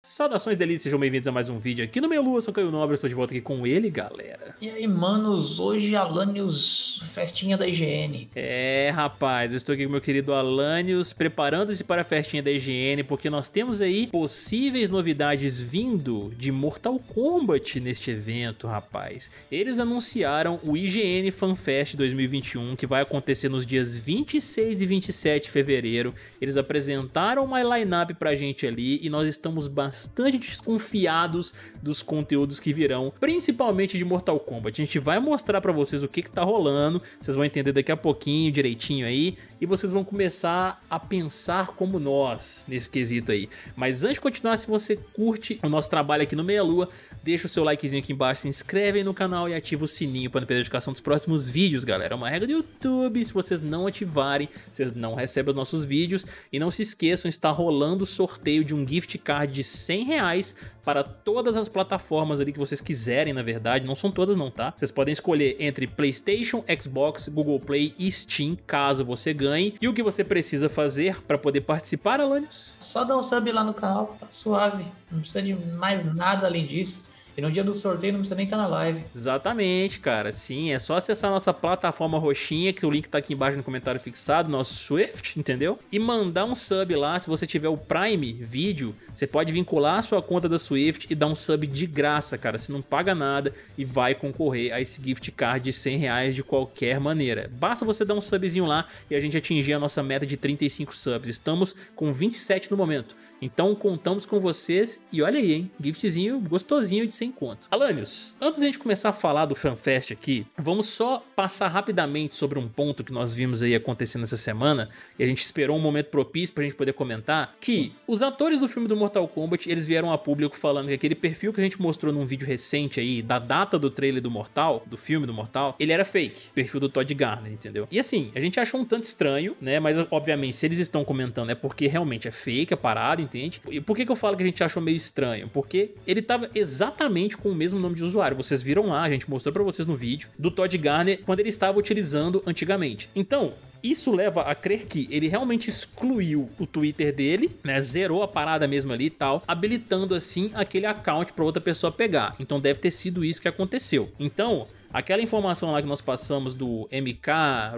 Saudações delícias, sejam bem-vindos a mais um vídeo aqui no Meio Lua, sou Caio Nobre, estou de volta aqui com ele, galera. E aí, manos, hoje Alanios, festinha da IGN. É, rapaz, eu estou aqui com meu querido Alanios, preparando-se para a festinha da IGN, porque nós temos aí possíveis novidades vindo de Mortal Kombat neste evento, rapaz. Eles anunciaram o IGN FanFest 2021, que vai acontecer nos dias 26 e 27 de fevereiro. Eles apresentaram uma line-up pra gente ali e nós estamos bastante bastante desconfiados dos conteúdos que virão, principalmente de Mortal Kombat. A gente vai mostrar para vocês o que, que tá rolando, vocês vão entender daqui a pouquinho direitinho aí, e vocês vão começar a pensar como nós nesse quesito aí. Mas antes de continuar, se você curte o nosso trabalho aqui no Meia Lua, deixa o seu likezinho aqui embaixo, se inscreve aí no canal e ativa o sininho para não perder a notificação dos próximos vídeos, galera. É uma regra do YouTube, se vocês não ativarem, vocês não recebem os nossos vídeos. E não se esqueçam, está rolando o sorteio de um gift card de 100 reais para todas as plataformas ali que vocês quiserem, na verdade. Não são todas não, tá? Vocês podem escolher entre Playstation, Xbox, Google Play e Steam, caso você ganhe ganhe. E o que você precisa fazer para poder participar, Alanios? Só dá um sub lá no canal, tá suave. Não precisa de mais nada além disso. E no dia do sorteio não precisa nem estar tá na live. Exatamente, cara. Sim, é só acessar a nossa plataforma roxinha, que o link tá aqui embaixo no comentário fixado, nosso Swift, entendeu? E mandar um sub lá, se você tiver o Prime Vídeo, você pode vincular a sua conta da Swift e dar um sub de graça, cara. Você não paga nada e vai concorrer a esse gift card de 100 reais de qualquer maneira. Basta você dar um subzinho lá e a gente atingir a nossa meta de 35 subs. Estamos com 27 no momento. Então contamos com vocês e olha aí, hein? Giftzinho gostosinho de 100 conto. Alanios, antes de a gente começar a falar do FanFest aqui, vamos só passar rapidamente sobre um ponto que nós vimos aí acontecendo essa semana e a gente esperou um momento propício pra gente poder comentar, que os atores do filme do Mortal Kombat, eles vieram a público falando que aquele perfil que a gente mostrou num vídeo recente aí, da data do trailer do Mortal, do filme do Mortal, ele era fake. Perfil do Todd Garner, entendeu? E assim, a gente achou um tanto estranho, né? Mas obviamente, se eles estão comentando, é porque realmente é fake é parada, entende? E por que, que eu falo que a gente achou meio estranho? Porque ele tava exatamente com o mesmo nome de usuário. Vocês viram lá, a gente mostrou para vocês no vídeo, do Todd Garner, quando ele estava utilizando antigamente. Então, isso leva a crer que ele realmente excluiu o Twitter dele, né? Zerou a parada mesmo ali e tal, habilitando assim aquele account para outra pessoa pegar. Então deve ter sido isso que aconteceu. Então, Aquela informação lá que nós passamos do MK,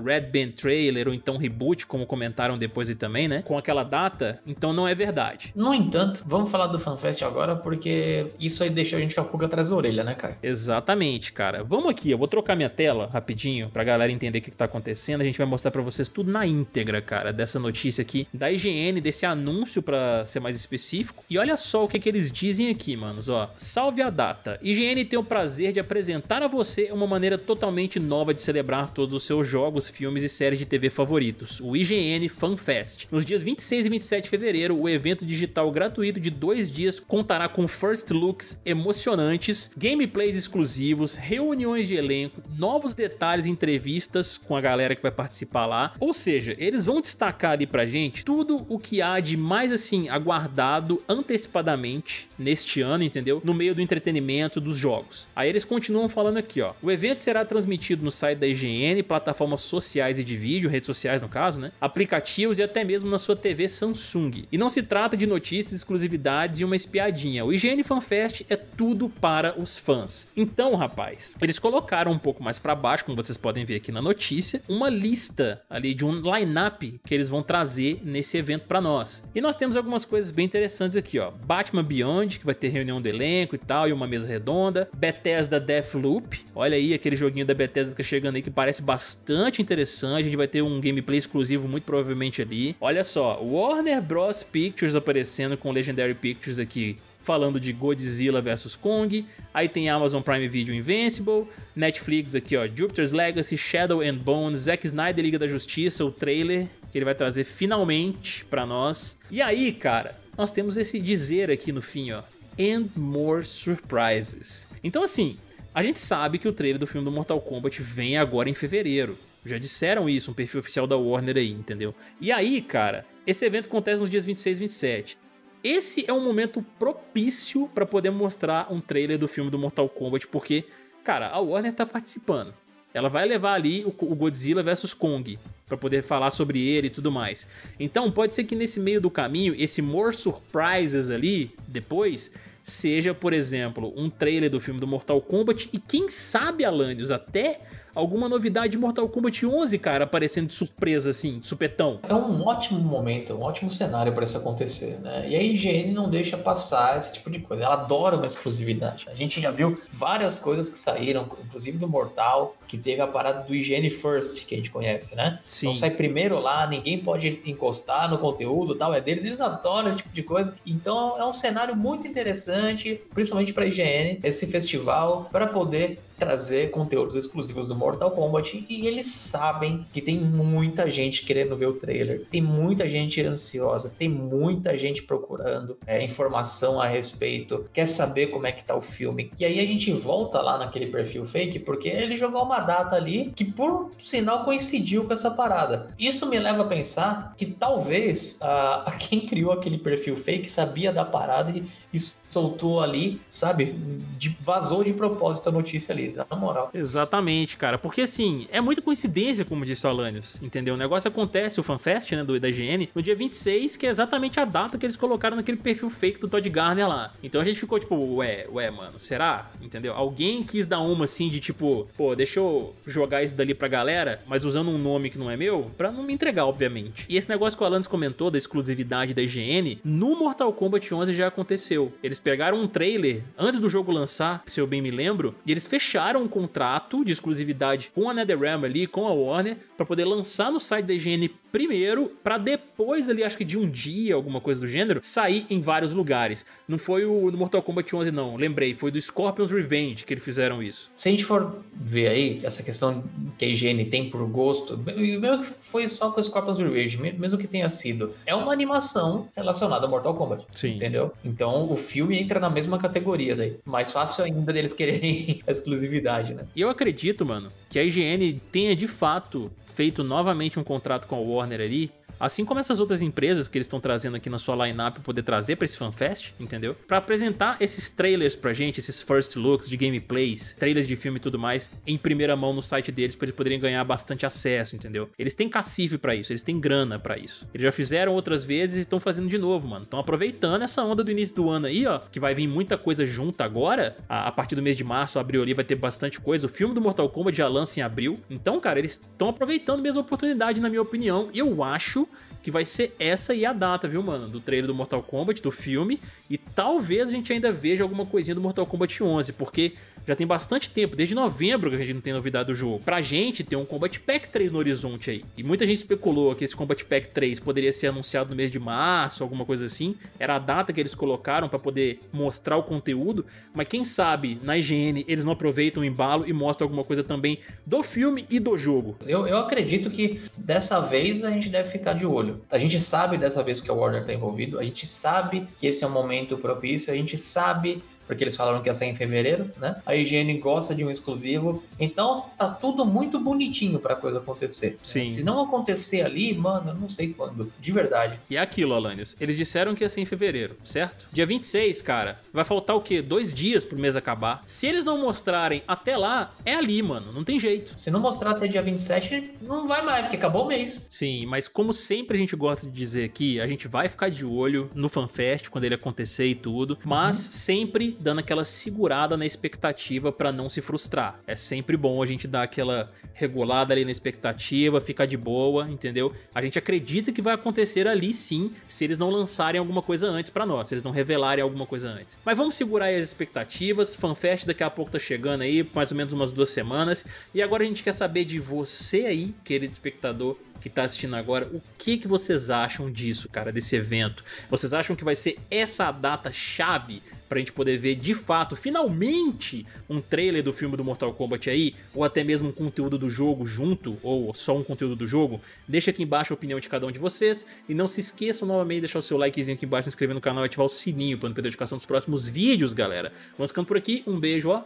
Red Band Trailer ou então Reboot, como comentaram depois e também, né? Com aquela data, então não é verdade. No entanto, vamos falar do FanFest agora, porque isso aí deixou a gente com a pulga atrás da orelha, né, cara? Exatamente, cara. Vamos aqui, eu vou trocar minha tela rapidinho pra galera entender o que, que tá acontecendo. A gente vai mostrar para vocês tudo na íntegra, cara, dessa notícia aqui da IGN, desse anúncio para ser mais específico. E olha só o que, que eles dizem aqui, manos, ó. Salve a data. IGN tem o prazer de apresentar a você uma uma maneira totalmente nova de celebrar todos os seus jogos, filmes e séries de TV favoritos, o IGN FanFest. Nos dias 26 e 27 de fevereiro, o evento digital gratuito de dois dias contará com first looks emocionantes, gameplays exclusivos, reuniões de elenco, novos detalhes e entrevistas com a galera que vai participar lá. Ou seja, eles vão destacar ali pra gente tudo o que há de mais assim aguardado antecipadamente neste ano, entendeu? No meio do entretenimento dos jogos. Aí eles continuam falando aqui, ó. O o evento será transmitido no site da IGN, plataformas sociais e de vídeo, redes sociais no caso, né? Aplicativos e até mesmo na sua TV Samsung. E não se trata de notícias, exclusividades e uma espiadinha. O IGN FanFest é tudo para os fãs. Então, rapaz, eles colocaram um pouco mais para baixo, como vocês podem ver aqui na notícia, uma lista ali de um line-up que eles vão trazer nesse evento para nós. E nós temos algumas coisas bem interessantes aqui, ó. Batman Beyond, que vai ter reunião do elenco e tal, e uma mesa redonda. Bethesda Deathloop, olha aí aí, aquele joguinho da Bethesda que tá chegando aí que parece bastante interessante. A gente vai ter um gameplay exclusivo muito provavelmente ali. Olha só, Warner Bros Pictures aparecendo com Legendary Pictures aqui falando de Godzilla vs Kong, aí tem Amazon Prime Video Invincible, Netflix aqui ó, Jupiter's Legacy, Shadow and Bone, Zack Snyder Liga da Justiça, o trailer que ele vai trazer finalmente para nós. E aí, cara, nós temos esse dizer aqui no fim, ó, and more surprises. Então assim, a gente sabe que o trailer do filme do Mortal Kombat vem agora em fevereiro. Já disseram isso, um perfil oficial da Warner aí, entendeu? E aí, cara, esse evento acontece nos dias 26 e 27. Esse é um momento propício para poder mostrar um trailer do filme do Mortal Kombat, porque, cara, a Warner tá participando. Ela vai levar ali o Godzilla versus Kong para poder falar sobre ele e tudo mais. Então pode ser que nesse meio do caminho, esse more surprises ali depois seja, por exemplo, um trailer do filme do Mortal Kombat e quem sabe, Alanios, até alguma novidade de Mortal Kombat 11, cara, aparecendo de surpresa, assim, de supetão. É um ótimo momento, um ótimo cenário para isso acontecer, né? E a IGN não deixa passar esse tipo de coisa. Ela adora uma exclusividade. A gente já viu várias coisas que saíram, inclusive do Mortal, que teve a parada do IGN First, que a gente conhece, né? Sim. Então sai primeiro lá, ninguém pode encostar no conteúdo tal, é deles, eles adoram esse tipo de coisa. Então é um cenário muito interessante, principalmente para a IGN, esse festival, para poder trazer conteúdos exclusivos do Mortal Kombat e eles sabem que tem muita gente querendo ver o trailer, tem muita gente ansiosa, tem muita gente procurando é, informação a respeito, quer saber como é que tá o filme. E aí a gente volta lá naquele perfil fake porque ele jogou uma data ali que por sinal coincidiu com essa parada. Isso me leva a pensar que talvez a, a quem criou aquele perfil fake sabia da parada e isso soltou ali, sabe? De, vazou de propósito a notícia ali, na moral. Exatamente, cara. Porque assim, é muita coincidência, como disse o Alanios, entendeu? O negócio acontece, o FanFest, né, do, da IGN, no dia 26, que é exatamente a data que eles colocaram naquele perfil fake do Todd Garner lá. Então a gente ficou tipo, ué, ué, mano, será? Entendeu? Alguém quis dar uma assim de tipo, pô, deixa eu jogar isso dali pra galera, mas usando um nome que não é meu, pra não me entregar, obviamente. E esse negócio que o Alanios comentou da exclusividade da IGN, no Mortal Kombat 11 já aconteceu. Eles pegaram um trailer antes do jogo lançar, se eu bem me lembro, e eles fecharam um contrato de exclusividade com a NetherRealm ali, com a Warner, para poder lançar no site da IGN primeiro, para depois ali, acho que de um dia, alguma coisa do gênero, sair em vários lugares. Não foi o do Mortal Kombat 11 não, lembrei, foi do Scorpions Revenge que eles fizeram isso. Se a gente for ver aí essa questão que a IGN tem por gosto, mesmo que foi só com o Scorpions Revenge, mesmo que tenha sido, é uma animação relacionada a Mortal Kombat, Sim. entendeu? Então o filme filme entra na mesma categoria daí. Mais fácil ainda deles quererem a exclusividade, né? E eu acredito, mano, que a IGN tenha de fato feito novamente um contrato com a Warner ali Assim como essas outras empresas que eles estão trazendo aqui na sua lineup poder trazer para esse FanFest, entendeu? Para apresentar esses trailers pra gente, esses first looks de gameplays, trailers de filme e tudo mais, em primeira mão no site deles para eles poderem ganhar bastante acesso, entendeu? Eles têm cacife para isso, eles têm grana para isso. Eles já fizeram outras vezes e estão fazendo de novo, mano. Estão aproveitando essa onda do início do ano aí, ó, que vai vir muita coisa junta agora. A, a partir do mês de março, abril ali vai ter bastante coisa. O filme do Mortal Kombat já lança em abril. Então, cara, eles estão aproveitando mesmo a oportunidade, na minha opinião. Eu acho que vai ser essa e a data, viu, mano? Do trailer do Mortal Kombat, do filme. E talvez a gente ainda veja alguma coisinha do Mortal Kombat 11, porque já tem bastante tempo, desde novembro que a gente não tem novidade do jogo. Pra gente tem um Combat Pack 3 no horizonte aí. E muita gente especulou que esse Combat Pack 3 poderia ser anunciado no mês de março, alguma coisa assim. Era a data que eles colocaram para poder mostrar o conteúdo, mas quem sabe na IGN eles não aproveitam o embalo e mostram alguma coisa também do filme e do jogo. Eu, eu acredito que dessa vez a gente deve ficar de olho. A gente sabe dessa vez que a Warner tá envolvido, a gente sabe que esse é um momento propício, a gente sabe porque eles falaram que ia sair em fevereiro, né? A higiene gosta de um exclusivo, então tá tudo muito bonitinho pra coisa acontecer. Sim. Se não acontecer ali, mano, eu não sei quando, de verdade. E é aquilo, Alanios, eles disseram que ia ser em fevereiro, certo? Dia 26, cara, vai faltar o quê? Dois dias pro mês acabar. Se eles não mostrarem até lá, é ali, mano, não tem jeito. Se não mostrar até dia 27, não vai mais, porque acabou o mês. Sim, mas como sempre a gente gosta de dizer aqui, a gente vai ficar de olho no FanFest quando ele acontecer e tudo, mas uhum. sempre dando aquela segurada na expectativa para não se frustrar. É sempre bom a gente dar aquela regulada ali na expectativa, ficar de boa, entendeu? A gente acredita que vai acontecer ali sim, se eles não lançarem alguma coisa antes para nós, se eles não revelarem alguma coisa antes. Mas vamos segurar aí as expectativas, FanFest daqui a pouco tá chegando aí, mais ou menos umas duas semanas, e agora a gente quer saber de você aí, querido espectador, que está assistindo agora, o que, que vocês acham disso, cara, desse evento? Vocês acham que vai ser essa a data chave para a gente poder ver de fato, finalmente, um trailer do filme do Mortal Kombat aí, ou até mesmo um conteúdo do jogo junto, ou só um conteúdo do jogo? Deixa aqui embaixo a opinião de cada um de vocês e não se esqueçam novamente de deixar o seu likezinho aqui embaixo, se inscrever no canal e ativar o sininho para não perder a notificação dos próximos vídeos, galera. Vamos ficando por aqui, um beijo, ó.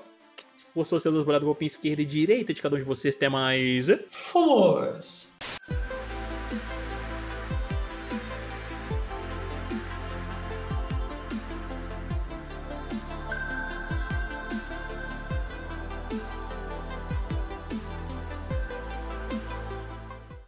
Gostou, seu dois bolados, golpinho esquerda e direita de cada um de vocês? Até mais. Fomos!